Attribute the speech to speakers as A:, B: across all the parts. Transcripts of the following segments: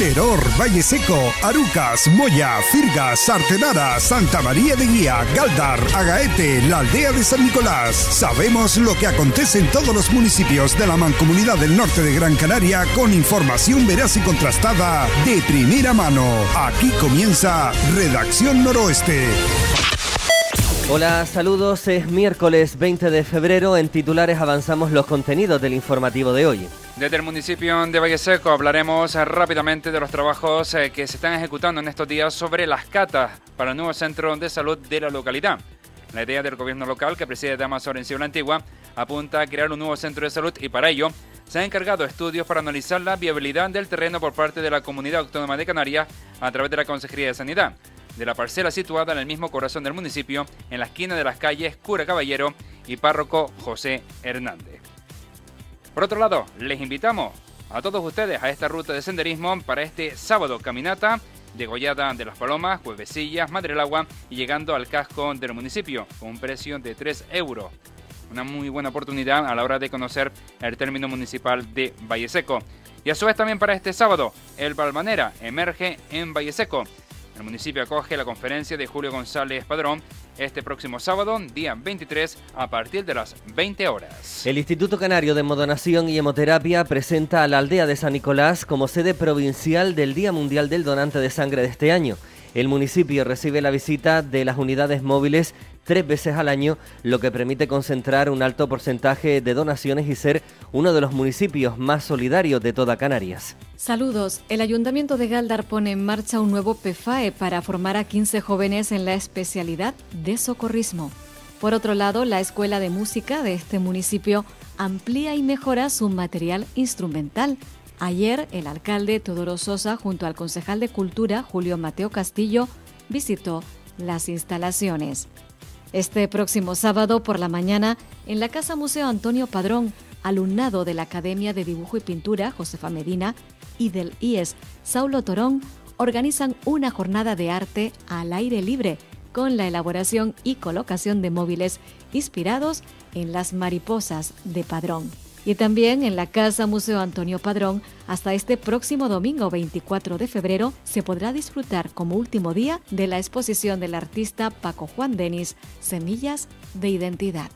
A: Teror, Valle Seco, Arucas, Moya, Firgas,
B: Sartenara, Santa María de Guía, Galdar, Agaete, la aldea de San Nicolás. Sabemos lo que acontece en todos los municipios de la mancomunidad del norte de Gran Canaria con información veraz y contrastada de primera mano. Aquí comienza Redacción Noroeste.
C: Hola, saludos. Es miércoles 20 de febrero. En titulares avanzamos los contenidos del informativo de hoy.
B: Desde el municipio de Valle Seco hablaremos eh, rápidamente de los trabajos eh, que se están ejecutando en estos días sobre las catas para el nuevo centro de salud de la localidad. La idea del gobierno local que preside Damas en Ciudad Antigua apunta a crear un nuevo centro de salud y para ello se han encargado estudios para analizar la viabilidad del terreno por parte de la comunidad autónoma de Canarias a través de la Consejería de Sanidad, de la parcela situada en el mismo corazón del municipio, en la esquina de las calles Cura Caballero y Párroco José Hernández. Por otro lado, les invitamos a todos ustedes a esta ruta de senderismo para este sábado caminata de Degollada de las Palomas, Cuevecillas, Madre del Agua y llegando al casco del municipio con un precio de 3 euros. Una muy buena oportunidad a la hora de conocer el término municipal de Valle Seco. Y a su vez también para este sábado, el Balmanera emerge en Valle Seco. El municipio acoge la conferencia de Julio González Padrón este próximo sábado, día 23, a partir de las 20 horas.
C: El Instituto Canario de Modonación y Hemoterapia presenta a la aldea de San Nicolás como sede provincial del Día Mundial del Donante de Sangre de este año. El municipio recibe la visita de las unidades móviles tres veces al año, lo que permite concentrar un alto porcentaje de donaciones y ser uno de los municipios más solidarios de toda Canarias.
D: Saludos. El Ayuntamiento de Galdar pone en marcha un nuevo PFAE para formar a 15 jóvenes en la especialidad de socorrismo. Por otro lado, la Escuela de Música de este municipio amplía y mejora su material instrumental Ayer, el alcalde Teodoro Sosa, junto al concejal de Cultura, Julio Mateo Castillo, visitó las instalaciones. Este próximo sábado por la mañana, en la Casa Museo Antonio Padrón, alumnado de la Academia de Dibujo y Pintura Josefa Medina y del IES Saulo Torón, organizan una jornada de arte al aire libre con la elaboración y colocación de móviles inspirados en las mariposas de Padrón y también en la Casa Museo Antonio Padrón. Hasta este próximo domingo 24 de febrero se podrá disfrutar como último día de la exposición del artista Paco Juan Denis, Semillas de Identidad.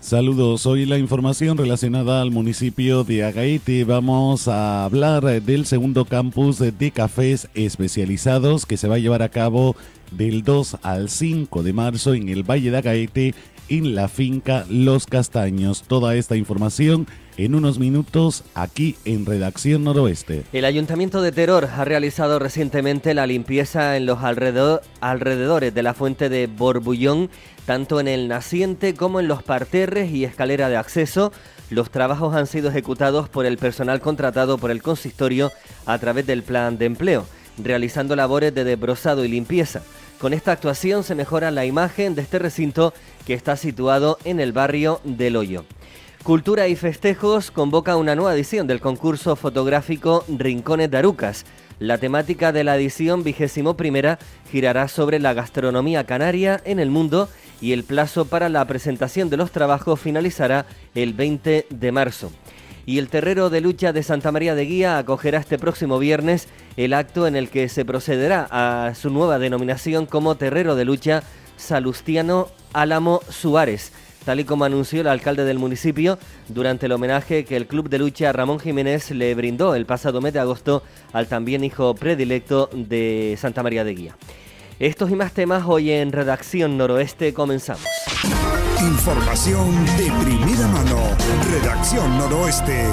E: Saludos, hoy la información relacionada al municipio de Agaiti. Vamos a hablar del segundo campus de cafés especializados que se va a llevar a cabo del 2 al 5 de marzo en el Valle de Agaiti, en la finca Los Castaños. Toda esta información en unos minutos aquí en Redacción Noroeste.
C: El Ayuntamiento de Teror ha realizado recientemente la limpieza en los alrededores de la fuente de Borbullón, tanto en el naciente como en los parterres y escalera de acceso. Los trabajos han sido ejecutados por el personal contratado por el consistorio a través del plan de empleo, realizando labores de desbrozado y limpieza. Con esta actuación se mejora la imagen de este recinto que está situado en el barrio del Hoyo. Cultura y Festejos convoca una nueva edición del concurso fotográfico Rincones de Arucas. La temática de la edición vigésimo primera girará sobre la gastronomía canaria en el mundo y el plazo para la presentación de los trabajos finalizará el 20 de marzo. Y el terrero de lucha de Santa María de Guía acogerá este próximo viernes el acto en el que se procederá a su nueva denominación como terrero de lucha Salustiano Álamo Suárez tal y como anunció el alcalde del municipio durante el homenaje que el Club de Lucha Ramón Jiménez le brindó el pasado mes de agosto al también hijo predilecto de Santa María de Guía. Estos y más temas hoy en Redacción Noroeste comenzamos. Información de primera mano, Redacción Noroeste.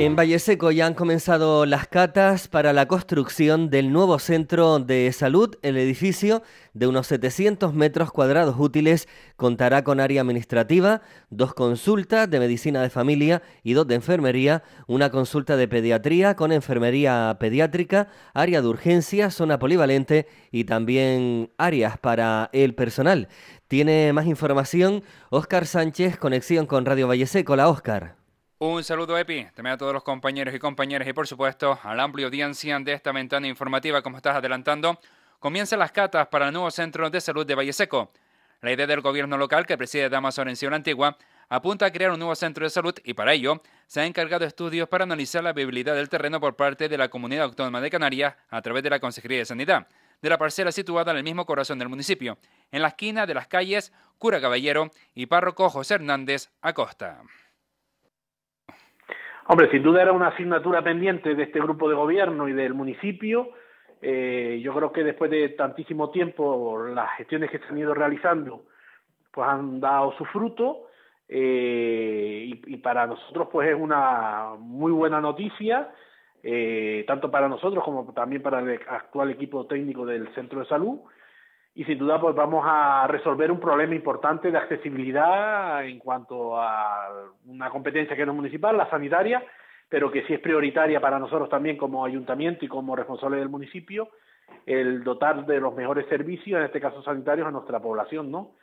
C: En Valle Seco ya han comenzado las catas para la construcción del nuevo centro de salud. El edificio de unos 700 metros cuadrados útiles contará con área administrativa, dos consultas de medicina de familia y dos de enfermería, una consulta de pediatría con enfermería pediátrica, área de urgencia, zona polivalente y también áreas para el personal. Tiene más información Oscar Sánchez, conexión con Radio Valle Seco. La Oscar.
B: Un saludo, Epi, también a todos los compañeros y compañeras y, por supuesto, a la amplia audiencia de esta ventana informativa, como estás adelantando. Comienzan las catas para el nuevo Centro de Salud de Valle Seco. La idea del gobierno local, que preside Damaso en Ciudad Antigua, apunta a crear un nuevo centro de salud y para ello se han encargado estudios para analizar la viabilidad del terreno por parte de la Comunidad Autónoma de Canarias a través de la Consejería de Sanidad, de la parcela situada en el mismo corazón del municipio, en la esquina de las calles Cura Caballero y Párroco José Hernández Acosta.
F: Hombre, sin duda era una asignatura pendiente de este grupo de gobierno y del municipio. Eh, yo creo que después de tantísimo tiempo las gestiones que se han ido realizando pues han dado su fruto eh, y, para nosotros pues es una muy buena noticia, eh, tanto para nosotros como también para el actual equipo técnico del centro de salud y sin duda pues vamos a resolver un problema importante de accesibilidad en cuanto a una competencia que no es municipal, la sanitaria, pero que sí es prioritaria para nosotros también como ayuntamiento y como responsable del municipio, el dotar de los mejores servicios, en este caso sanitarios, a nuestra población, ¿no?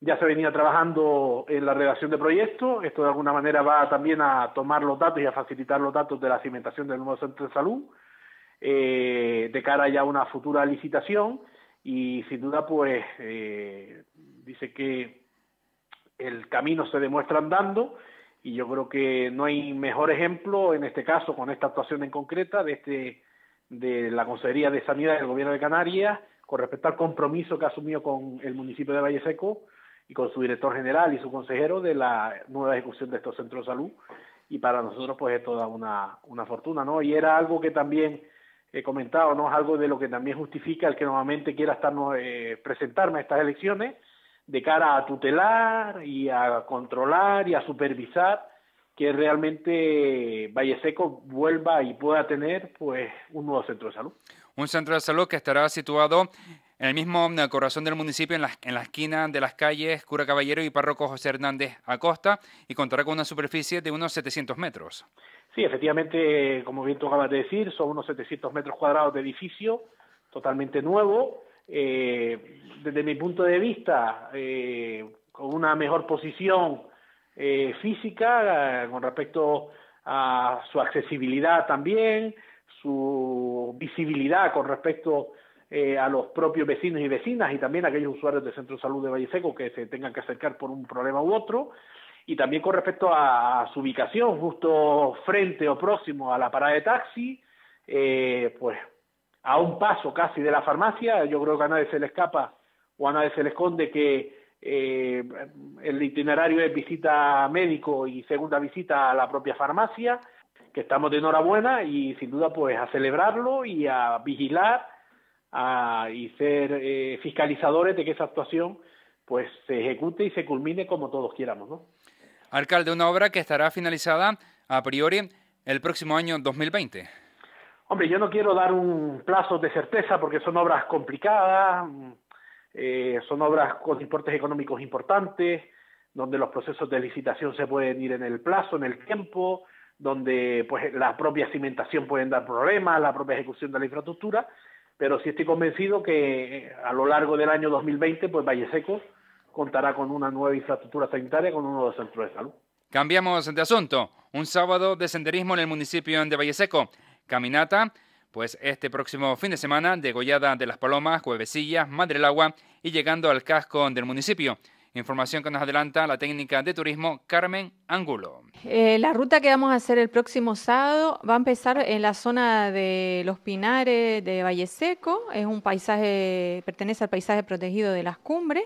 F: Ya se venía trabajando en la redacción de proyectos, esto de alguna manera va también a tomar los datos y a facilitar los datos de la cimentación del nuevo centro de salud, eh, de cara ya a una futura licitación, y sin duda pues eh, dice que el camino se demuestra andando y yo creo que no hay mejor ejemplo en este caso con esta actuación en concreta de este de la Consejería de Sanidad del Gobierno de Canarias con respecto al compromiso que ha asumido con el municipio de Valle Seco y con su director general y su consejero de la nueva ejecución de estos centros de salud y para nosotros pues es toda una, una fortuna, ¿no? Y era algo que también he comentado, ¿no? Es algo de lo que también justifica el que nuevamente quiera estar eh, presentarme a estas elecciones de cara a tutelar y a controlar y a supervisar que realmente Valleseco vuelva y pueda tener pues un nuevo centro de salud.
B: Un centro de salud que estará situado en el mismo eh, corazón del municipio, en la, en la esquina de las calles Cura Caballero y Párroco José Hernández Acosta, y contará con una superficie de unos 700 metros.
F: Sí, efectivamente, eh, como bien tú acabas de decir, son unos 700 metros cuadrados de edificio totalmente nuevo. Eh, desde mi punto de vista, eh, con una mejor posición física con respecto a su accesibilidad también, su visibilidad con respecto a los propios vecinos y vecinas y también a aquellos usuarios del Centro de Salud de Valle Seco que se tengan que acercar por un problema u otro y también con respecto a su ubicación, justo frente o próximo a la parada de taxi, eh, pues a un paso casi de la farmacia, yo creo que a nadie se le escapa o a nadie se le esconde que eh, el itinerario es visita médico y segunda visita a la propia farmacia, que estamos de enhorabuena y sin duda pues a celebrarlo y a vigilar y ser eh, fiscalizadores de que esa actuación pues se ejecute y se culmine como todos quieramos, ¿no?
B: Alcalde, una obra que estará finalizada a priori el próximo año 2020.
F: Hombre, yo no quiero dar un plazo de certeza porque son obras complicadas, eh, son obras con importes económicos importantes, donde los procesos de licitación se pueden ir en el plazo, en el tiempo, donde pues la propia cimentación pueden dar problemas, la propia ejecución de la infraestructura, pero sí estoy convencido que a lo largo del año 2020, pues Valle Seco contará con una nueva infraestructura sanitaria con uno de los centros de salud.
B: Cambiamos de asunto. Un sábado de senderismo en el municipio de Valleseco. Caminata, pues este próximo fin de semana, degollada de las Palomas, Cuevecillas, Madre del Agua y llegando al casco del municipio. Información que nos adelanta la técnica de turismo Carmen Angulo.
G: Eh, la ruta que vamos a hacer el próximo sábado va a empezar en la zona de Los Pinares de Valleseco... Es un paisaje, pertenece al paisaje protegido de las cumbres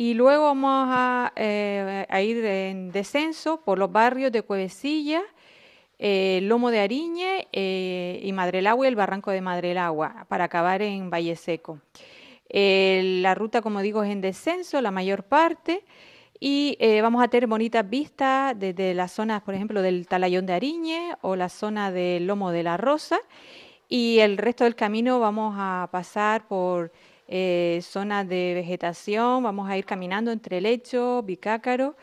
G: y luego vamos eh, a, ir en descenso por los barrios de Cuevecilla, eh, Lomo de Ariñe eh, y Madrelagua y el Barranco de Madrelagua, para acabar en Valle Seco. la ruta, como digo, es en descenso la mayor parte. Y vamos a tener bonitas vistas desde las zonas, por ejemplo, del Talayón de Ariñe o la zona del Lomo de la Rosa. Y el resto del camino vamos a pasar por eh, zona de vegetación, vamos a ir caminando entre lecho bicácaro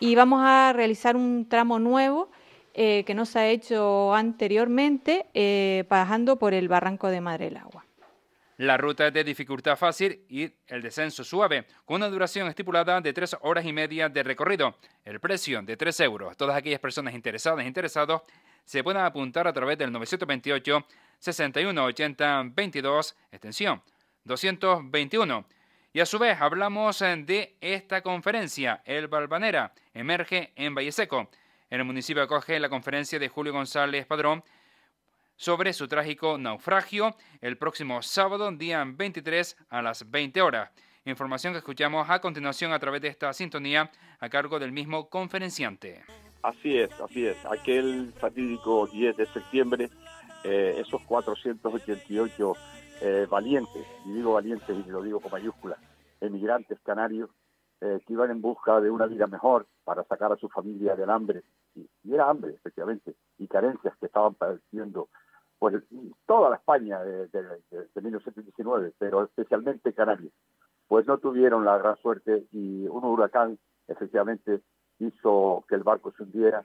G: y vamos a realizar un tramo nuevo eh, que no se ha hecho anteriormente eh, bajando por el barranco de Madre Agua.
B: La ruta es de dificultad fácil y el descenso suave, con una duración estipulada de tres horas y media de recorrido. El precio de tres euros. Todas aquellas personas interesadas e interesados se pueden apuntar a través del 928 6180 22 extensión 221. Y a su vez hablamos eh, de esta conferencia, El Balvanera, emerge en valle en El municipio acoge la conferencia de Julio González Padrón sobre su trágico naufragio el próximo sábado, día 23 a las 20 horas. Información que escuchamos a continuación a través de esta sintonía a cargo del mismo conferenciante.
A: Así es, así es. Aquel fatídico 10 de septiembre, eh, esos 488 eh, valientes, y digo valientes y lo digo con mayúsculas, emigrantes canarios eh, que iban en busca de una vida mejor para sacar a su familia del hambre, y, era hambre efectivamente, y carencias que estaban padeciendo pues, toda la España eh, de, 1919, pero especialmente Canarias, pues no tuvieron la gran suerte y un huracán efectivamente hizo que el barco se hundiera.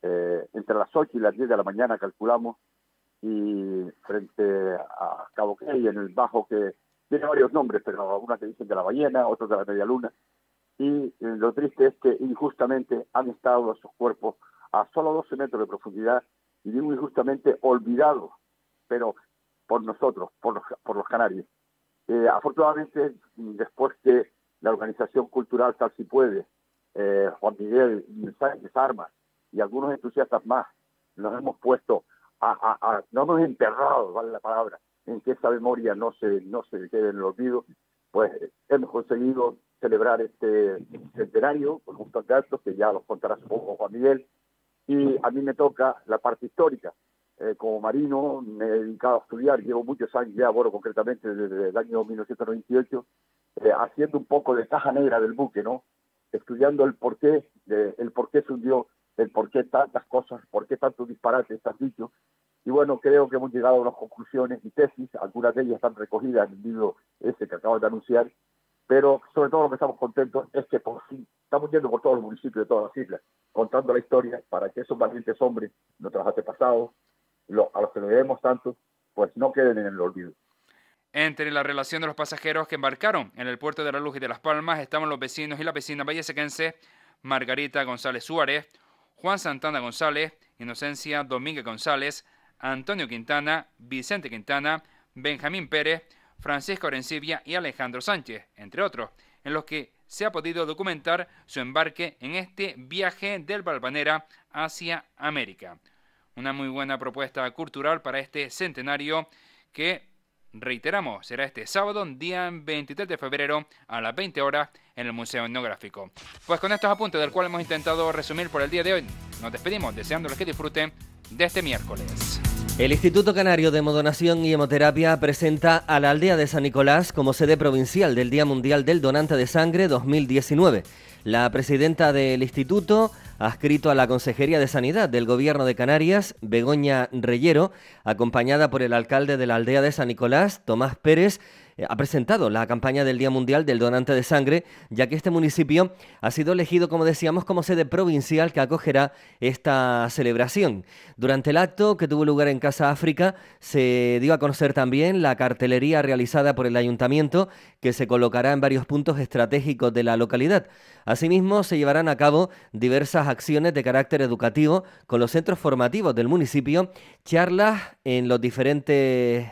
A: entre las 8 y las 10 de la mañana calculamos y frente a Cabo Key, en el Bajo, que tiene varios nombres, pero algunas que dicen de la ballena, otros de la media luna. Y eh, lo triste es que injustamente han estado esos cuerpos a solo 12 metros de profundidad y digo injustamente olvidados, pero por nosotros, por los, por los canarios. Eh, afortunadamente, después que la organización cultural Tal Si Puede, eh, Juan Miguel Sánchez Armas y algunos entusiastas más nos hemos puesto a, no hemos enterrado, vale la palabra, en que esa memoria no se, no se quede en el olvido, pues hemos conseguido celebrar este centenario con unos gastos, que ya los contará poco Juan Miguel. Y a mí me toca la parte histórica. Eh, como marino me he dedicado a estudiar, llevo muchos años ya, bueno, concretamente desde el año 1998, eh, haciendo un poco de caja negra del buque, ¿no? Estudiando el porqué, de el porqué se hundió ...el por qué tantas cosas, por qué tantos disparates estás dicho, Y bueno, creo que hemos llegado a unas conclusiones y tesis, algunas de ellas están recogidas en el libro ese que acabo de anunciar, pero sobre todo lo que estamos contentos es que por fin estamos yendo por todos los municipios de todas las islas, contando la historia para que esos valientes hombres, nuestros antepasados, a los que le debemos tanto, pues no queden en el olvido.
B: Entre la relación de los pasajeros que embarcaron en el puerto de la Luz y de Las Palmas estaban los vecinos y la vecina vallesequense Margarita González Suárez, Juan Santana González, Inocencia Domínguez González, Antonio Quintana, Vicente Quintana, Benjamín Pérez, Francisco Orencibia y Alejandro Sánchez, entre otros, en los que se ha podido documentar su embarque en este viaje del Balvanera hacia América. Una muy buena propuesta cultural para este centenario que Reiteramos, será este sábado, día 23 de febrero, a las 20 horas, en el Museo Etnográfico. Pues con estos apuntes del cual hemos intentado resumir por el día de hoy, nos despedimos deseándoles que disfruten de este miércoles.
C: El Instituto Canario de Hemodonación y Hemoterapia presenta a la aldea de San Nicolás como sede provincial del Día Mundial del Donante de Sangre 2019. La presidenta del instituto, ha escrito a la Consejería de Sanidad del Gobierno de Canarias, Begoña Reyero, acompañada por el alcalde de la aldea de San Nicolás, Tomás Pérez, eh, ha presentado la campaña del Día Mundial del Donante de Sangre, ya que este municipio ha sido elegido, como decíamos, como sede provincial que acogerá esta celebración. Durante el acto que tuvo lugar en Casa África, se dio a conocer también la cartelería realizada por el ayuntamiento, que se colocará en varios puntos estratégicos de la localidad. Asimismo, se llevarán a cabo diversas acciones de carácter educativo con los centros formativos del municipio, charlas en los diferentes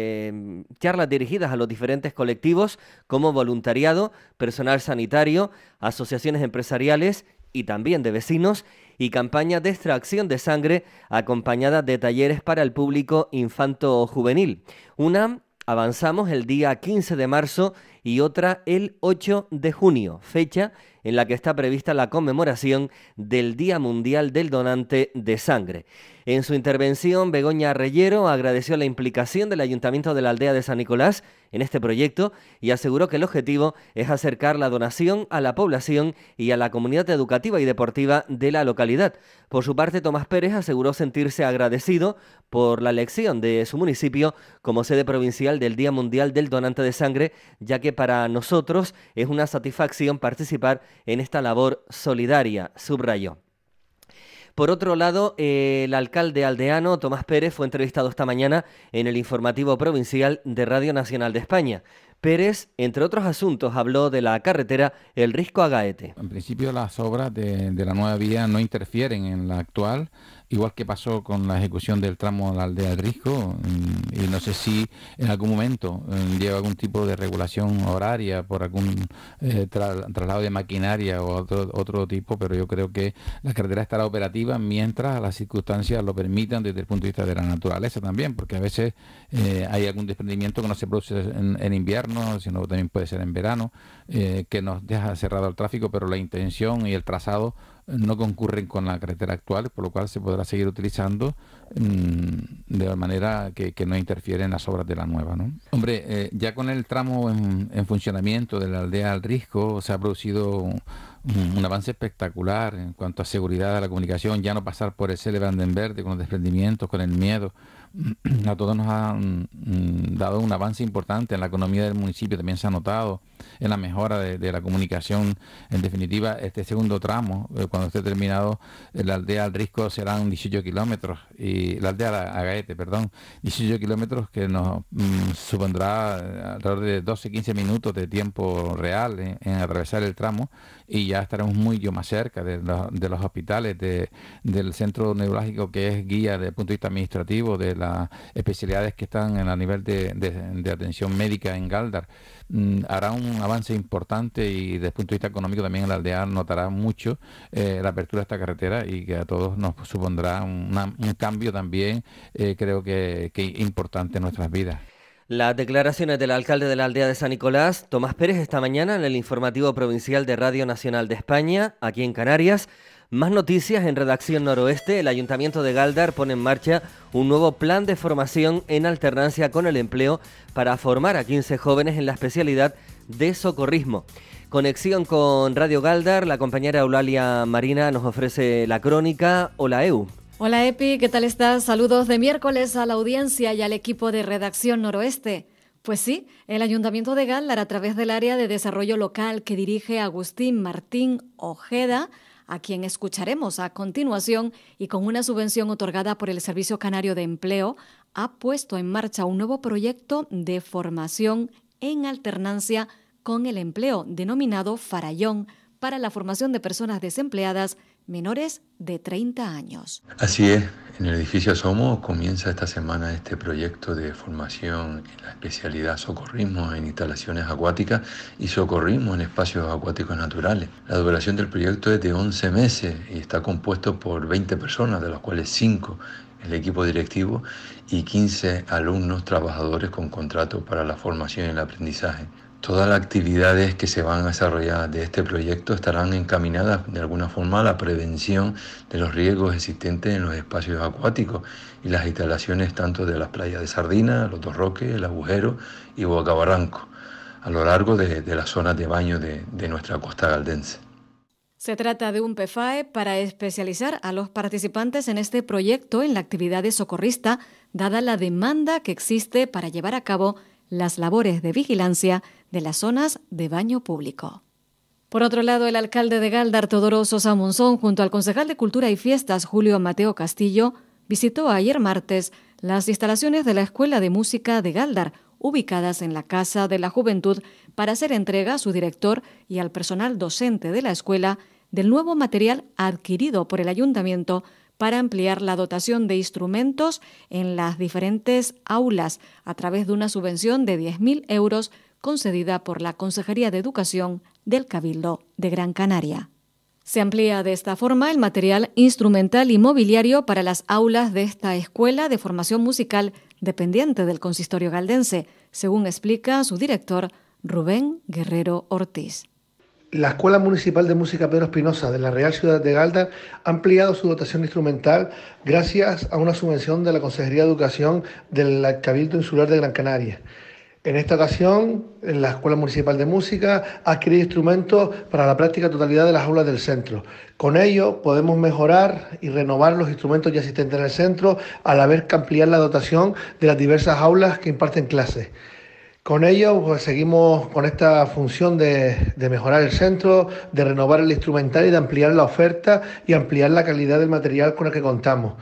C: Em, charlas dirigidas a los diferentes colectivos como voluntariado, personal sanitario, asociaciones empresariales y también de vecinos y campaña de extracción de sangre acompañada de talleres para el público infanto juvenil. Una avanzamos el día 15 de marzo y otra el 8 de junio, fecha en la que está prevista la conmemoración del Día Mundial del Donante de Sangre. En su intervención, Begoña Reyero agradeció la implicación del Ayuntamiento de la Aldea de San Nicolás en este proyecto y aseguró que el objetivo es acercar la donación a la población y a la comunidad educativa y deportiva de la localidad. Por su parte, Tomás Pérez aseguró sentirse agradecido por la elección de su municipio como sede provincial del Día Mundial del Donante de Sangre, ya que para nosotros es una satisfacción participar en esta labor solidaria, subrayó. Por otro lado, el alcalde aldeano Tomás Pérez fue entrevistado esta mañana en el informativo provincial de Radio Nacional de España. Pérez, entre otros asuntos, habló de la carretera El Risco a Gaete.
H: En principio, las obras de la nueva vía no interfieren en la actual igual que pasó con la ejecución del tramo de la aldea de Risco, mm, y no sé si en algún momento mm, lleva algún tipo de regulación horaria por algún eh, traslado de maquinaria o otro, otro tipo, pero yo creo que la carretera estará operativa mientras las circunstancias lo permitan desde el punto de vista de la naturaleza también, porque a veces eh, hay algún desprendimiento que no se produce en, invierno, sino también puede ser en verano, eh, que nos deja cerrado el tráfico, pero la intención y el trazado no concurren con la carretera actual, por lo cual se podrá seguir utilizando de mm, de manera que, no interfiere en las obras de la nueva. ¿no? Hombre, eh, ya con el tramo en, funcionamiento de la aldea al risco se ha producido un, avance espectacular en cuanto a seguridad de la comunicación, ya no pasar por el Celebrandenverde verde con los desprendimientos, con el miedo a todos nos han mm, dado un avance importante en la economía del municipio, también se ha notado en la mejora de, la comunicación. En definitiva, este segundo tramo, eh, cuando esté terminado, eh, la aldea al risco serán 18 kilómetros, y la aldea a Gaete, perdón, 18 kilómetros que nos mm, supondrá eh, alrededor de 12-15 minutos de tiempo real en, atravesar el tramo y ya estaremos mucho más cerca de, los hospitales, de, del centro neurológico que es guía desde el punto de vista administrativo de especialidades que están en a nivel de, atención médica en Galdar, mm, hará un avance importante y desde el punto de vista económico también la aldea notará mucho eh, la apertura de esta carretera y que a todos nos supondrá un cambio también, eh, creo que, que importante en nuestras vidas.
C: Las declaraciones del alcalde de la aldea de San Nicolás, Tomás Pérez, esta mañana en el informativo provincial de Radio Nacional de España, aquí en Canarias, más noticias en Redacción Noroeste. El Ayuntamiento de Galdar pone en marcha un nuevo plan de formación en alternancia con el empleo para formar a 15 jóvenes en la especialidad de socorrismo. Conexión con Radio Galdar, la compañera Eulalia Marina nos ofrece la crónica. Hola EU.
D: Hola Epi, ¿qué tal estás? Saludos de miércoles a la audiencia y al equipo de Redacción Noroeste. Pues sí, el Ayuntamiento de Galdar, a través del área de desarrollo local que dirige Agustín Martín Ojeda, a quien escucharemos a continuación y con una subvención otorgada por el Servicio Canario de Empleo, ha puesto en marcha un nuevo proyecto de formación en alternancia con el empleo denominado Farallón para la formación de personas desempleadas menores de 30 años.
I: Así es, en el edificio Somo comienza esta semana este proyecto de formación en la especialidad socorrismo en instalaciones acuáticas y socorrismo en espacios acuáticos naturales. La duración del proyecto es de 11 meses y está compuesto por 20 personas, de las cuales 5 el equipo directivo y 15 alumnos trabajadores con contrato para la formación y el aprendizaje. Todas las actividades que se van a desarrollar de este proyecto estarán encaminadas de alguna forma a la prevención de los riesgos existentes en los espacios acuáticos y las instalaciones tanto de las playas de Sardina, Los Dos Roques, El Agujero y Boca Barranco... a lo largo de, de las zonas de baño de, de nuestra costa galdense.
D: Se trata de un PFAE para especializar a los participantes en este proyecto en la actividad de socorrista, dada la demanda que existe para llevar a cabo las labores de vigilancia de las zonas de baño público. Por otro lado, el alcalde de Galdar, Todoroso Samonzón... junto al concejal de Cultura y Fiestas, Julio Mateo Castillo, visitó ayer martes las instalaciones de la Escuela de Música de Galdar, ubicadas en la Casa de la Juventud, para hacer entrega a su director y al personal docente de la escuela del nuevo material adquirido por el ayuntamiento para ampliar la dotación de instrumentos en las diferentes aulas a través de una subvención de 10.000 euros concedida por la Consejería de Educación del Cabildo de Gran Canaria. Se amplía de esta forma el material instrumental y mobiliario para las aulas de esta escuela de formación musical dependiente del consistorio galdense, según explica su director Rubén Guerrero Ortiz.
J: La Escuela Municipal de Música Pedro Espinosa de la Real Ciudad de Galda ha ampliado su dotación instrumental gracias a una subvención de la Consejería de Educación del Cabildo Insular de Gran Canaria. En esta ocasión, en la Escuela Municipal de Música ha instrumentos para la práctica totalidad de las aulas del centro. Con ello podemos mejorar y renovar los instrumentos ya existentes en el centro, a la vez que ampliar la dotación de las diversas aulas que imparten clases. Con ello pues, seguimos con esta función de mejorar el centro, de renovar el instrumental y de ampliar la oferta y ampliar la calidad del material con el que contamos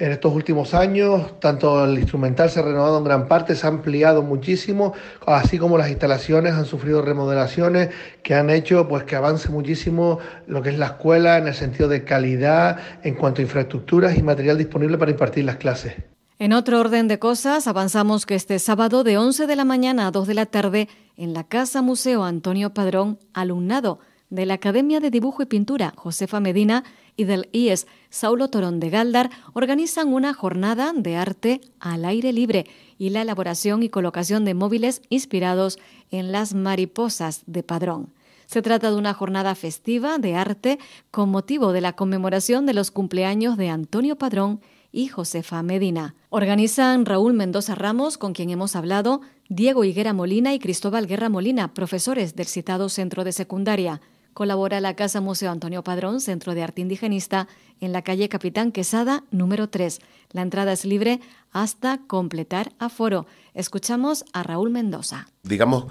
J: en estos últimos años, tanto el instrumental se ha renovado en gran parte, se ha ampliado muchísimo, así como las instalaciones han sufrido remodelaciones que han hecho pues que avance muchísimo lo que es la escuela en el sentido de calidad en cuanto a infraestructuras y material disponible para impartir las clases.
D: En otro orden de cosas, avanzamos que este sábado de 11 de la mañana a 2 de la tarde en la Casa Museo Antonio Padrón, alumnado de la Academia de Dibujo y Pintura Josefa Medina y del IES Saulo Torón de Galdar organizan una jornada de arte al aire libre y la elaboración y colocación de móviles inspirados en las mariposas de Padrón. Se trata de una jornada festiva de arte con motivo de la conmemoración de los cumpleaños de Antonio Padrón y Josefa Medina. Organizan Raúl Mendoza Ramos, con quien hemos hablado, Diego Higuera Molina y Cristóbal Guerra Molina, profesores del citado centro de secundaria. Colabora la Casa Museo Antonio Padrón, Centro de Arte Indigenista, en la calle Capitán Quesada, número 3. La entrada es libre hasta completar aforo. Escuchamos a Raúl Mendoza.
K: Digamos,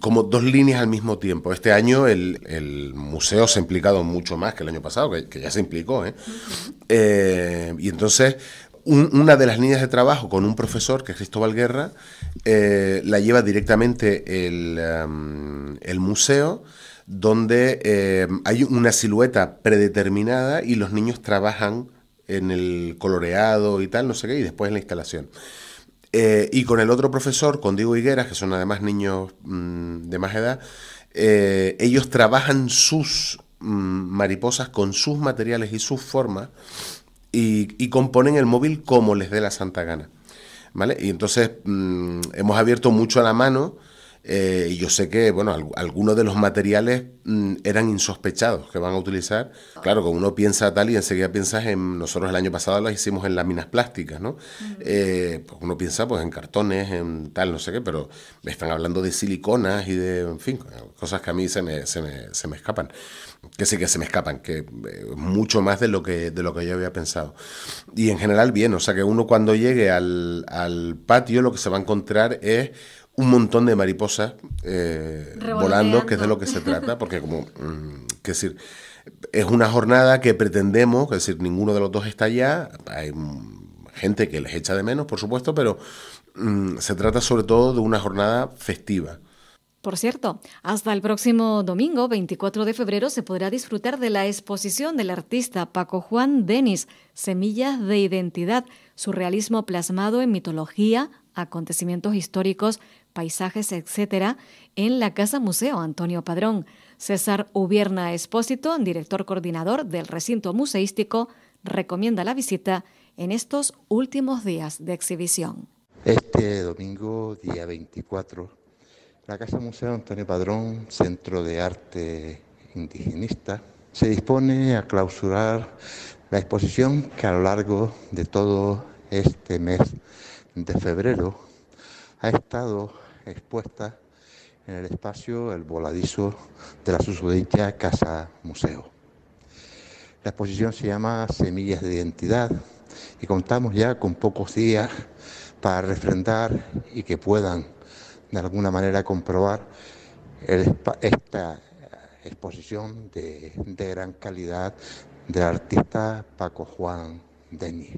K: como dos líneas al mismo tiempo. Este año el, museo se ha implicado mucho más que el año pasado, que, ya se implicó. ¿eh? eh y entonces, una de las líneas de trabajo con un profesor, que es Cristóbal Guerra, eh, la lleva directamente el, um, el museo donde eh, hay una silueta predeterminada y los niños trabajan en el coloreado y tal, no sé qué, y después en la instalación. Eh, y con el otro profesor, con Diego Higueras, que son además niños mm, de más edad, eh, ellos trabajan sus mm, mariposas con sus materiales y sus formas y, componen el móvil como les dé la santa gana. Y entonces mm, hemos abierto mucho a la mano eh, yo sé que, bueno, algunos de los materiales mm, eran insospechados que van a utilizar. Claro, cuando uno piensa tal y enseguida piensas en, nosotros el año pasado las hicimos en láminas plásticas, ¿no? Eh, pues uno piensa pues en cartones, en tal, no sé qué, pero me están hablando de siliconas y de, en fin, cosas que a mí se me, escapan. Que sí que se me escapan, que eh, mucho más de lo que, de lo que yo había pensado. Y en general bien, o sea que uno cuando llegue al, al patio lo que se va a encontrar es un montón de mariposas eh, volando, que es de lo que se trata, porque como, mm, decir, es una jornada que pretendemos, es decir, ninguno de los dos está allá, hay mm, gente que les echa de menos, por supuesto, pero mm, se trata sobre todo de una jornada festiva.
D: Por cierto, hasta el próximo domingo 24 de febrero se podrá disfrutar de la exposición del artista Paco Juan Denis, Semillas de Identidad, surrealismo plasmado en mitología, acontecimientos históricos, paisajes, etc., en la Casa Museo Antonio Padrón. César Ubierna Espósito, director coordinador del recinto museístico, recomienda la visita en estos últimos días de exhibición.
I: Este domingo, día 24 la Casa Museo Antonio Padrón, Centro de Arte Indigenista, se dispone a clausurar la exposición que a lo largo de todo este mes de febrero ha estado expuesta en el espacio El Voladizo de la susodicha Casa Museo. La exposición se llama Semillas de Identidad y contamos ya con pocos días para refrendar y que puedan de alguna manera comprobar esta exposición de, gran calidad del artista Paco Juan Denis.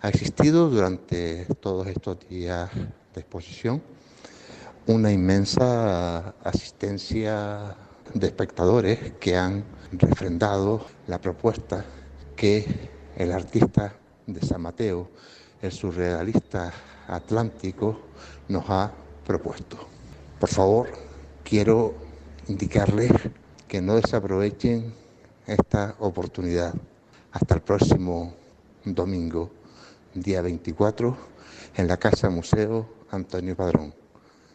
I: Ha existido durante todos estos días de exposición una inmensa asistencia de espectadores que han refrendado la propuesta que el artista de San Mateo, el surrealista atlántico, nos ha propuesto. Por favor, quiero indicarles que no desaprovechen esta oportunidad. Hasta el próximo domingo, día 24, en la Casa Museo Antonio Padrón.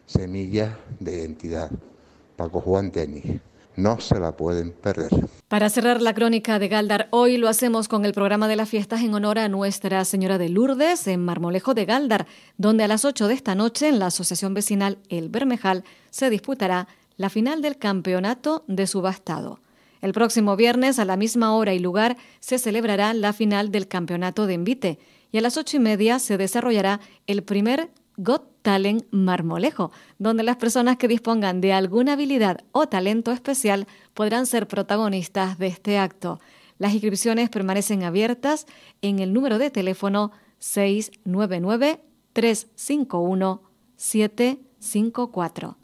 I: Semilla de Identidad. Paco Juan Denis. No se la pueden perder.
D: Para cerrar la crónica de Galdar, hoy lo hacemos con el programa de las fiestas en honor a Nuestra Señora de Lourdes en Marmolejo de Galdar, donde a las 8 de esta noche en la Asociación Vecinal El Bermejal se disputará la final del campeonato de subastado. El próximo viernes, a la misma hora y lugar, se celebrará la final del campeonato de envite y a las ocho y media se desarrollará el primer GOT salen Marmolejo, donde las personas que dispongan de alguna habilidad o talento especial podrán ser protagonistas de este acto. Las inscripciones permanecen abiertas en el número de teléfono 699-351-754.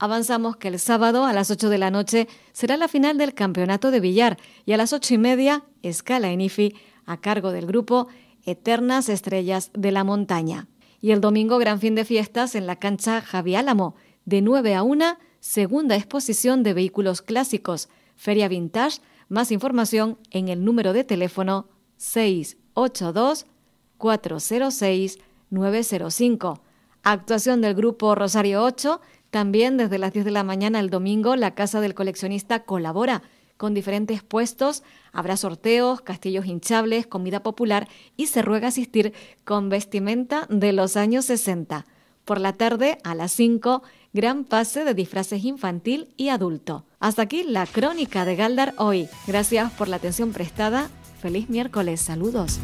D: Avanzamos que el sábado a las 8 de la noche será la final del campeonato de billar y a las 8 y media, escala en IFI, a cargo del grupo Eternas Estrellas de la Montaña. Y el domingo, gran fin de fiestas en la cancha Javi Álamo, de 9 a 1, segunda exposición de vehículos clásicos, Feria Vintage. Más información en el número de teléfono 682-406-905. Actuación del grupo Rosario 8. También desde las 10 de la mañana el domingo, la Casa del Coleccionista colabora con diferentes puestos, habrá sorteos, castillos hinchables, comida popular y se ruega asistir con vestimenta de los años 60. Por la tarde, a las 5, gran pase de disfraces infantil y adulto. Hasta aquí la crónica de Galdar hoy. Gracias por la atención prestada. Feliz miércoles. Saludos.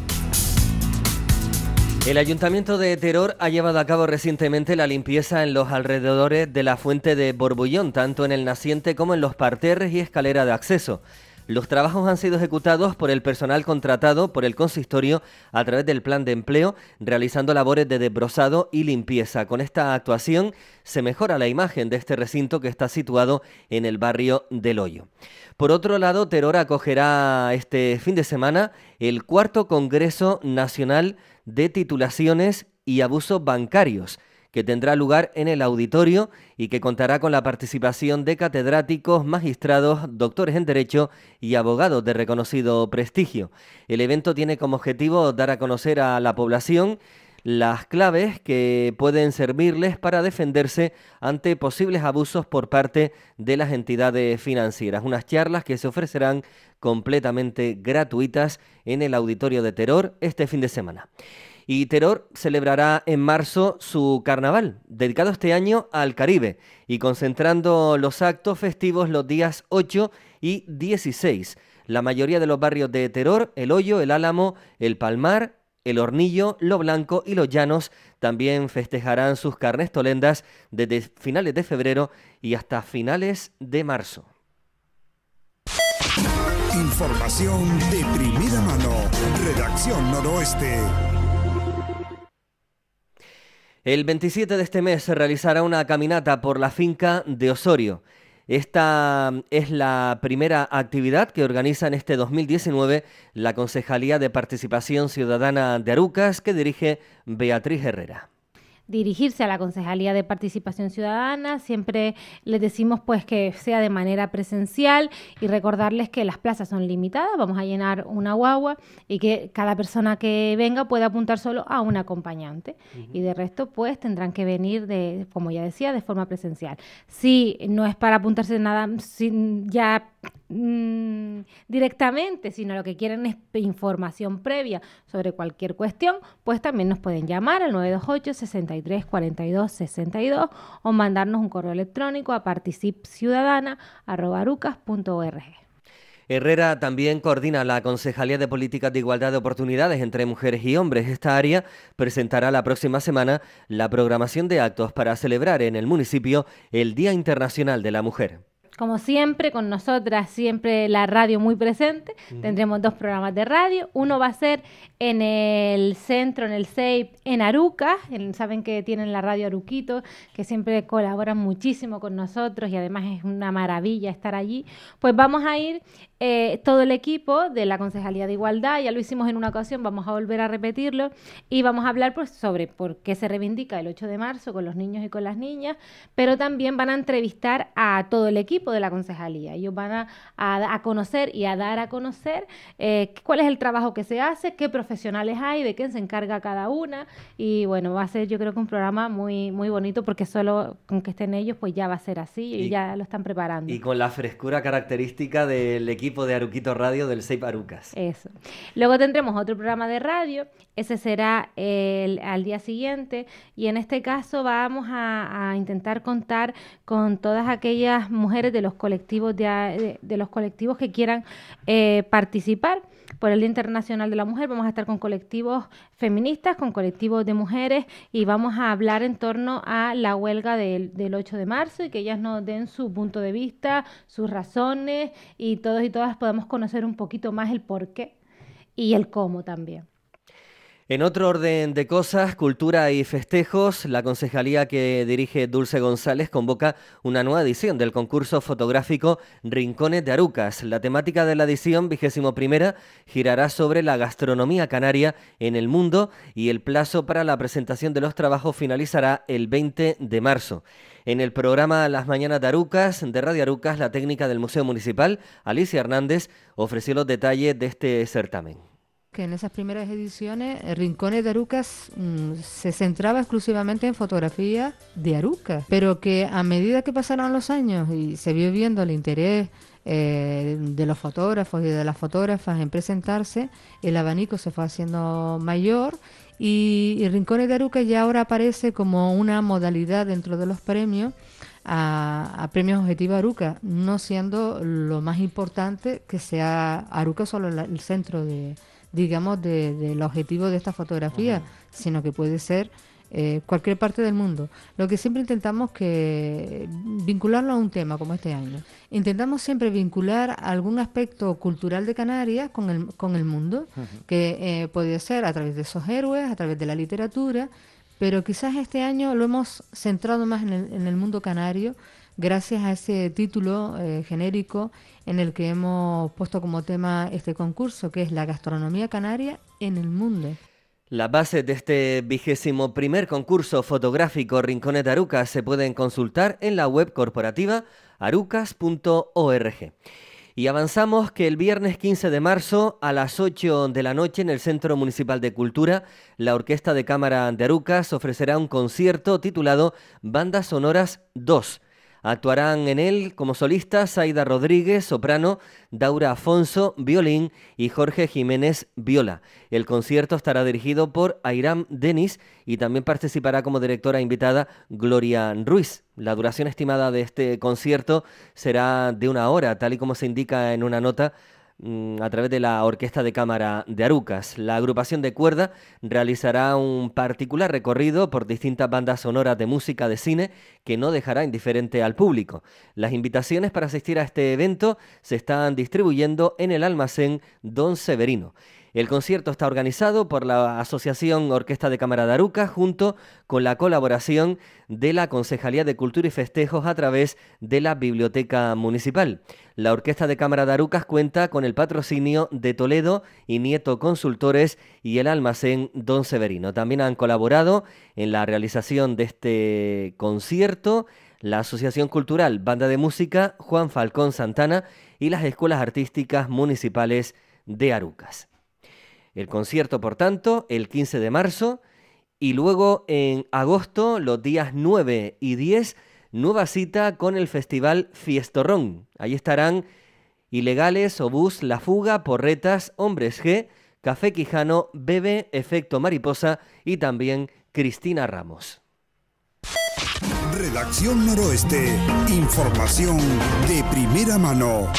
C: El Ayuntamiento de Teror ha llevado a cabo recientemente la limpieza en los alrededores de la fuente de Borbullón, tanto en el naciente como en los parterres y escalera de acceso. Los trabajos han sido ejecutados por el personal contratado por el consistorio a través del plan de empleo, realizando labores de desbrozado y limpieza. Con esta actuación se mejora la imagen de este recinto que está situado en el barrio del Hoyo. Por otro lado, Teror acogerá este fin de semana el cuarto Congreso Nacional de titulaciones y abusos bancarios, que tendrá lugar en el auditorio y que contará con la participación de catedráticos, magistrados, doctores en Derecho y abogados de reconocido prestigio. El evento tiene como objetivo dar a conocer a la población las claves que pueden servirles para defenderse ante posibles abusos por parte de las entidades financieras. Unas charlas que se ofrecerán completamente gratuitas en el auditorio de Terror este fin de semana. Y Terror celebrará en marzo su carnaval, dedicado este año al Caribe, y concentrando los actos festivos los días 8 y 16. La mayoría de los barrios de Terror, El Hoyo, El Álamo, El Palmar, el Hornillo, Lo Blanco y Los Llanos también festejarán sus carnes tolendas desde finales de febrero y hasta finales de marzo.
A: Información
C: de primera mano, Redacción Noroeste. El 27 de este mes se realizará una caminata por la finca de Osorio. Esta mm, es la primera actividad que organiza en este 2019 la Concejalía de Participación Ciudadana de Arucas que dirige Beatriz Herrera
L: dirigirse a la Concejalía de Participación Ciudadana. Siempre les decimos pues que sea de manera presencial y recordarles que las plazas son limitadas, vamos a llenar una guagua y que cada persona que venga puede apuntar solo a un acompañante y de resto pues tendrán que venir de como ya decía de forma presencial. Si no es para apuntarse nada, sin ya Mm, directamente, sino lo que quieren es información previa sobre cualquier cuestión, pues también nos pueden llamar al 928 6342 62 o mandarnos un correo electrónico a participciudadana.org.
C: Herrera también coordina la Concejalía de Políticas de Igualdad de Oportunidades entre Mujeres y Hombres. Esta área presentará la próxima semana la programación de actos para celebrar en el municipio el Día Internacional de la Mujer
L: como siempre, con nosotras siempre la radio muy presente. Tendremos dos programas de radio. Uno va a ser en el centro, en el SAPE, en Aruca. Saben que tienen la radio Aruquito, que siempre colaboran muchísimo con nosotros y además es una maravilla estar allí. Pues vamos a ir eh, todo el equipo de la Concejalía de Igualdad, ya lo hicimos en una ocasión, vamos a volver a repetirlo, y vamos a hablar pues, sobre por qué se reivindica el 8 de marzo con los niños y con las niñas, pero también van a entrevistar a todo el equipo de la Concejalía. Ellos van a, conocer y a dar a conocer eh, cuál es el trabajo que se hace, qué profesionales hay, de quién se encarga cada una, y bueno, va a ser yo creo que un programa muy, muy bonito porque solo con que estén ellos pues ya va a ser así y ya lo están preparando. Y
C: con la frescura característica del equipo de Aruquito Radio del Seip
L: Arucas. Eso. Luego tendremos otro programa de radio, ese será el, al día siguiente y en este caso vamos a, intentar contar con todas aquellas mujeres de los colectivos, de, de, los colectivos que quieran eh, participar por el Día Internacional de la Mujer. Vamos a estar con colectivos feministas, con colectivos de mujeres y vamos a hablar en torno a la huelga del, 8 de marzo y que ellas nos den su punto de vista, sus razones y todos y todas podemos conocer un poquito más el por qué y el cómo también.
C: En otro orden de cosas, cultura y festejos, la concejalía que dirige Dulce González convoca una nueva edición del concurso fotográfico Rincones de Arucas. La temática de la edición vigésimo primera girará sobre la gastronomía canaria en el mundo y el plazo para la presentación de los trabajos finalizará el 20 de marzo. En el programa Las Mañanas de Arucas, de Radio Arucas, la técnica del Museo Municipal, Alicia Hernández, ofreció los detalles de este certamen
M: que en esas primeras ediciones eh, Rincones de Arucas mm, se centraba exclusivamente en fotografía de Arucas, pero que a medida que pasaron los años y se vio viendo el interés eh, de los fotógrafos y de las fotógrafas en presentarse, el abanico se fue haciendo mayor y, Rincones de Arucas ya ahora aparece como una modalidad dentro de los premios. A, premios objetivos Aruca, no siendo lo más importante que sea Aruca solo el centro de, digamos, de, del objetivo de esta fotografía, sino que puede ser eh, cualquier parte del mundo. Lo que siempre intentamos que vincularlo a un tema como este año. Intentamos siempre vincular algún aspecto cultural de Canarias con el, con el mundo, que eh, ser a través de esos héroes, a través de la literatura, pero quizás este año lo hemos centrado más en el, mundo canario gracias a ese título eh, genérico en el que hemos puesto como tema este concurso, que es la gastronomía canaria en el mundo.
C: La base de este vigésimo primer concurso fotográfico Rincones de Arucas se pueden consultar en la web corporativa arucas.org. Y avanzamos que el viernes 15 de marzo a las 8 de la noche en el Centro Municipal de Cultura, la Orquesta de Cámara de Arucas ofrecerá un concierto titulado Bandas Sonoras 2 Actuarán en él como solistas Aida Rodríguez, soprano, Daura Afonso, violín y Jorge Jiménez, viola. El concierto estará dirigido por Airam Denis y también participará como directora invitada Gloria Ruiz. La duración estimada de este concierto será de una hora, tal y como se indica en una nota Mm, a través de la Orquesta de Cámara de Arucas. La agrupación de cuerda realizará un particular recorrido por distintas bandas sonoras de música de cine que no dejará indiferente al público. Las invitaciones para asistir a este evento se están distribuyendo en el almacén Don Severino. El concierto está organizado por la Asociación Orquesta de Cámara de Arucas junto con la colaboración de la Concejalía de Cultura y Festejos a través de la Biblioteca Municipal. La Orquesta de Cámara de Arucas cuenta con el patrocinio de Toledo y Nieto Consultores y el almacén Don Severino. También han colaborado en la realización de este concierto la Asociación Cultural Banda de Música Juan Falcón Santana y las Escuelas Artísticas Municipales de Arucas. El concierto, por tanto, el 15 de marzo y luego en agosto, los días 9 y 10, nueva cita con el Festival Fiestorrón. Ahí estarán Ilegales, Obús, La Fuga, Porretas, Hombres G, Café Quijano, Bebe, Efecto Mariposa y también Cristina Ramos.
B: Redacción Noroeste, información de primera mano.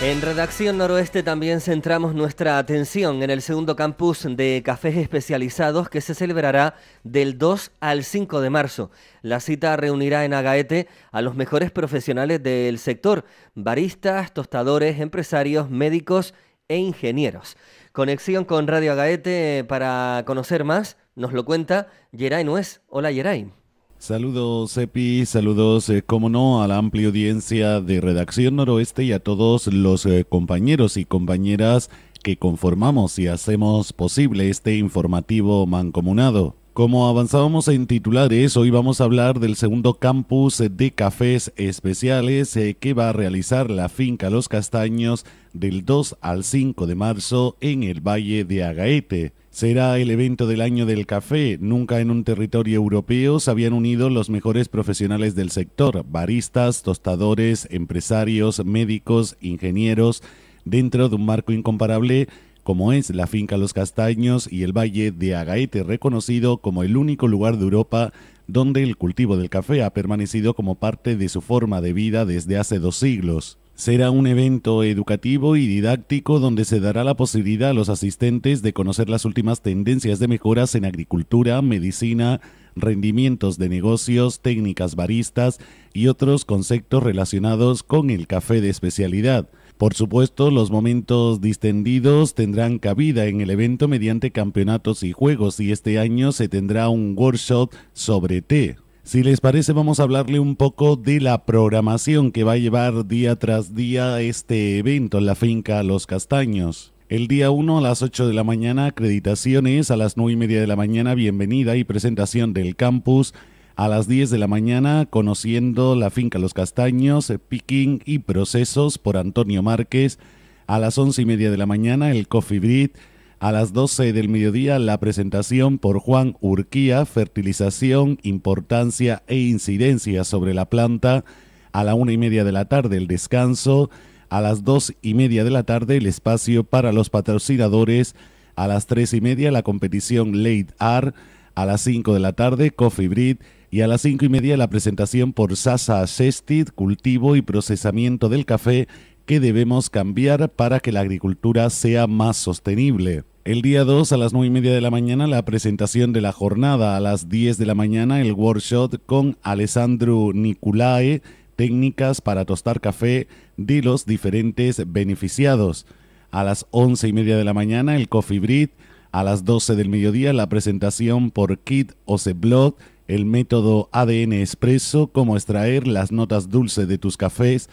C: En Redacción Noroeste también centramos nuestra atención en el segundo campus de cafés especializados que se celebrará del 2 al 5 de marzo. La cita reunirá en Agaete a los mejores profesionales del sector, baristas, tostadores, empresarios, médicos e ingenieros. Conexión con Radio Agaete para conocer más, nos lo cuenta Geray Nuez. Hola Geray.
E: Saludos, Epi, saludos, eh, como no, a la amplia audiencia de Redacción Noroeste y a todos los eh, compañeros y compañeras que conformamos y hacemos posible este informativo mancomunado. Como avanzábamos en titulares, hoy vamos a hablar del segundo campus de cafés especiales eh, que va a realizar la finca Los Castaños del 2 al 5 de marzo en el Valle de Agaete. Será el evento del año del café. Nunca en un territorio europeo se habían unido los mejores profesionales del sector, baristas, tostadores, empresarios, médicos, ingenieros, dentro de un marco incomparable como es la finca Los Castaños y el Valle de Agaete, reconocido como el único lugar de Europa donde el cultivo del café ha permanecido como parte de su forma de vida desde hace dos siglos. Será un evento educativo y didáctico donde se dará la posibilidad a los asistentes de conocer las últimas tendencias de mejoras en agricultura, medicina, rendimientos de negocios, técnicas baristas y otros conceptos relacionados con el café de especialidad. Por supuesto, los momentos distendidos tendrán cabida en el evento mediante campeonatos y juegos y este año se tendrá un workshop sobre té. Si les parece, vamos a hablarle un poco de la programación que va a llevar día tras día este evento en la finca Los Castaños. El día 1 a las 8 de la mañana, acreditaciones, a las 9 y media de la mañana, bienvenida y presentación del campus. A las 10 de la mañana, conociendo la finca Los Castaños, picking y procesos por Antonio Márquez. A las 11 y media de la mañana, el coffee break a las 12 del mediodía, la presentación por Juan Urquía, fertilización, importancia e incidencia sobre la planta. A la una y media de la tarde, el descanso. A las dos y media de la tarde, el espacio para los patrocinadores. A las tres y media, la competición Late Art. A las 5 de la tarde, Coffee Breed. Y a las cinco y media, la presentación por Sasa Sestit, cultivo y procesamiento del café Qué debemos cambiar para que la agricultura sea más sostenible. El día 2 a las 9 y media de la mañana la presentación de la jornada, a las 10 de la mañana el workshop con Alessandro Nicolae, técnicas para tostar café de los diferentes beneficiados. A las 11 y media de la mañana el coffee break, a las 12 del mediodía la presentación por Kit Oseblog, el método ADN expreso, cómo extraer las notas dulces de tus cafés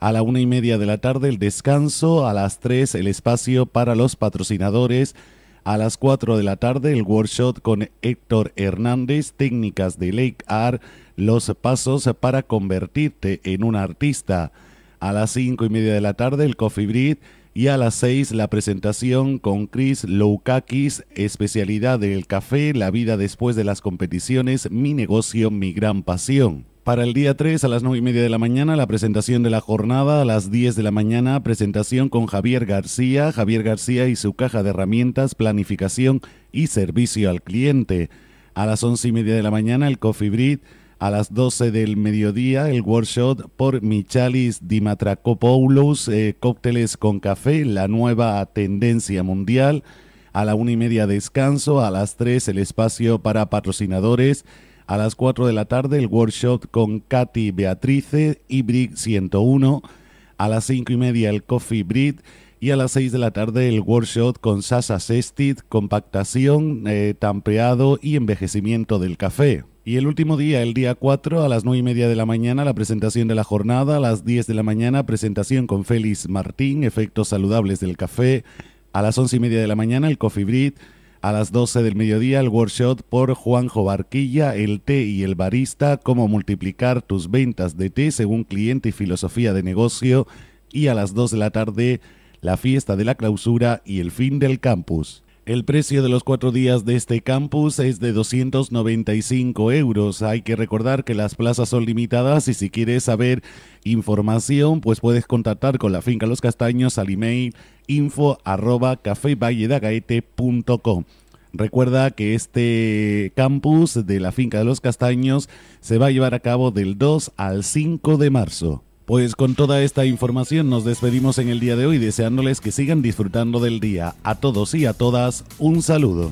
E: a la una y media de la tarde el descanso, a las 3 el espacio para los patrocinadores, a las 4 de la tarde el workshop con Héctor Hernández, técnicas de Lake Art, los pasos para convertirte en un artista, a las cinco y media de la tarde el coffee break y a las 6 la presentación con Chris Loukakis, especialidad del café, la vida después de las competiciones, mi negocio, mi gran pasión. Para el día 3 a las 9 y media de la mañana, la presentación de la jornada. A las 10 de la mañana, presentación con Javier García. Javier García y su caja de herramientas, planificación y servicio al cliente. A las 11 y media de la mañana, el Coffee Break. A las 12 del mediodía, el workshop por Michalis Dimatrakopoulos, eh, cócteles con café, la nueva tendencia mundial. A la una y media, descanso. A las 3, el espacio para patrocinadores a las 4 de la tarde, el workshop con Katy Beatrice y Brick 101. A las 5 y media, el Coffee brick Y a las 6 de la tarde, el workshop con Sasa Sestit, compactación, eh, tampeado y envejecimiento del café. Y el último día, el día 4, a las 9 y media de la mañana, la presentación de la jornada. A las 10 de la mañana, presentación con Félix Martín, efectos saludables del café. A las 11 y media de la mañana, el Coffee brick a las 12 del mediodía, el workshop por Juanjo Barquilla, el té y el barista, cómo multiplicar tus ventas de té según cliente y filosofía de negocio. Y a las 2 de la tarde, la fiesta de la clausura y el fin del campus. El precio de los cuatro días de este campus es de 295 euros. Hay que recordar que las plazas son limitadas y si quieres saber información, pues puedes contactar con la finca Los Castaños al email info arroba .com. Recuerda que este campus de la finca de los Castaños se va a llevar a cabo del 2 al 5 de marzo. Pues con toda esta información nos despedimos en el día de hoy deseándoles que sigan disfrutando del día. A todos y a todas, un saludo.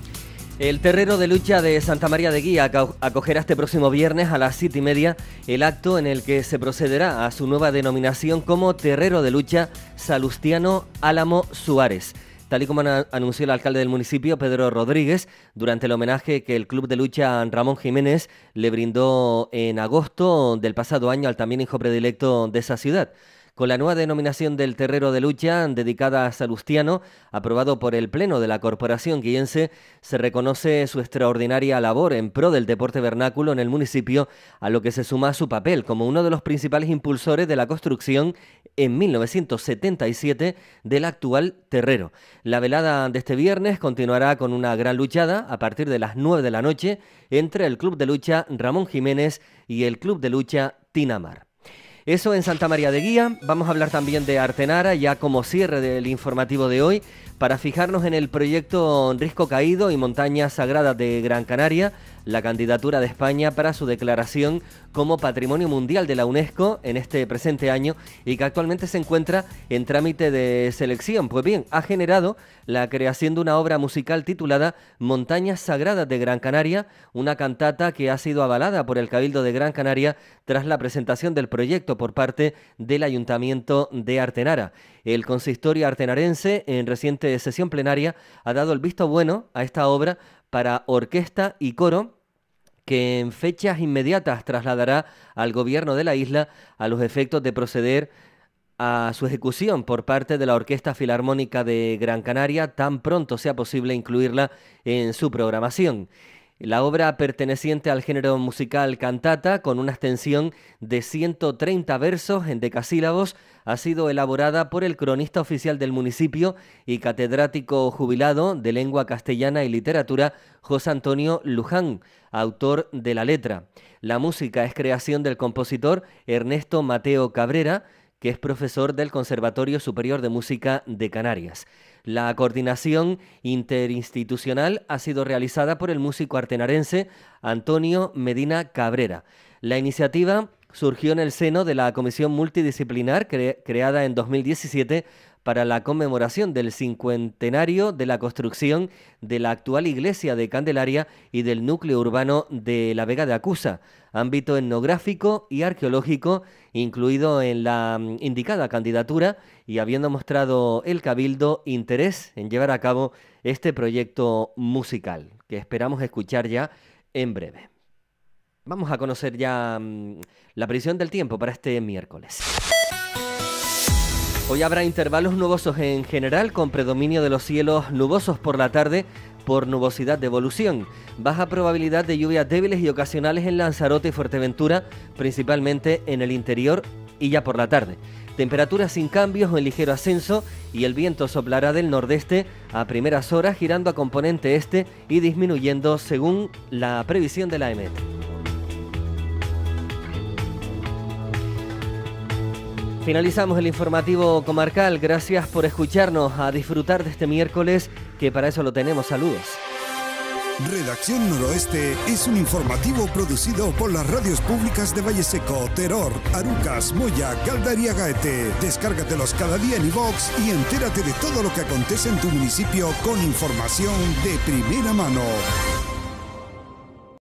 C: El Terrero de lucha de Santa María de Guía acogerá este próximo viernes a las siete y media el acto en el que se procederá a su nueva denominación como Terrero de Lucha Salustiano Álamo Suárez tal y como anunció el alcalde del municipio, Pedro Rodríguez, durante el homenaje que el club de lucha Ramón Jiménez le brindó en agosto del pasado año al también hijo predilecto de esa ciudad con la nueva denominación del terrero de lucha dedicada a Salustiano, aprobado por el Pleno de la Corporación Quillense, se reconoce su extraordinaria labor en pro del deporte vernáculo en el municipio, a lo que se suma su papel como uno de los principales impulsores de la construcción en 1977 del actual terrero. La velada de este viernes continuará con una gran luchada a partir de las 9 de la noche entre el Club de Lucha Ramón Jiménez y el Club de Lucha Tinamar. Eso en Santa María de Guía. Vamos a hablar también de Artenara, ya como cierre del informativo de hoy, para fijarnos en el proyecto Risco Caído y Montaña Sagrada de Gran Canaria la candidatura de España para su declaración como Patrimonio Mundial de la UNESCO en este presente año y que actualmente se encuentra en trámite de selección. Pues bien, ha generado la creación de una obra musical titulada Montañas Sagradas de Gran Canaria, una cantata que ha sido avalada por el Cabildo de Gran Canaria tras la presentación del proyecto por parte del Ayuntamiento de Artenara. El consistorio artenarense, en reciente sesión plenaria, ha dado el visto bueno a esta obra para orquesta y coro que en fechas inmediatas trasladará al gobierno de la isla a los efectos de proceder a su ejecución por parte de la Orquesta Filarmónica de Gran Canaria tan pronto sea posible incluirla en su programación. La obra perteneciente al género musical cantata, con una extensión de 130 versos en decasílabos, ha sido elaborada por el cronista oficial del municipio y catedrático jubilado de lengua castellana y literatura, José Antonio Luján, autor de la letra. La música es creación del compositor Ernesto Mateo Cabrera, es profesor del Conservatorio Superior de Música de Canarias. La coordinación interinstitucional ha sido realizada por el músico artenarense Antonio Medina Cabrera. La iniciativa surgió en el seno de la comisión multidisciplinar creada en 2017 para la conmemoración del cincuentenario de la construcción de la actual iglesia de Candelaria y del núcleo urbano de la Vega de Acusa, ámbito etnográfico y arqueológico incluido en la mm, indicada candidatura y habiendo mostrado el Cabildo interés en llevar a cabo este proyecto musical que esperamos escuchar ya en breve. Vamos a conocer ya mm, la prisión del tiempo para este miércoles. Hoy habrá intervalos nubosos en general con predominio de los cielos nubosos por la tarde por nubosidad de evolución. Baja probabilidad de lluvias débiles y ocasionales en Lanzarote y Fuerteventura, principalmente en el interior y ya por la tarde. Temperaturas sin cambios o en ligero ascenso y el viento soplará del nordeste a primeras horas girando a componente este y disminuyendo según la previsión de la EMET. Finalizamos el informativo comarcal. Gracias por escucharnos, a disfrutar de este miércoles, que para eso lo tenemos. Saludos.
A: Redacción Noroeste es un informativo producido por las radios públicas de Valle Seco, Teror, Arucas, Moya, y Gaete. Descárgatelos cada día en iVox y entérate
J: de todo lo que acontece en tu municipio con información de primera mano.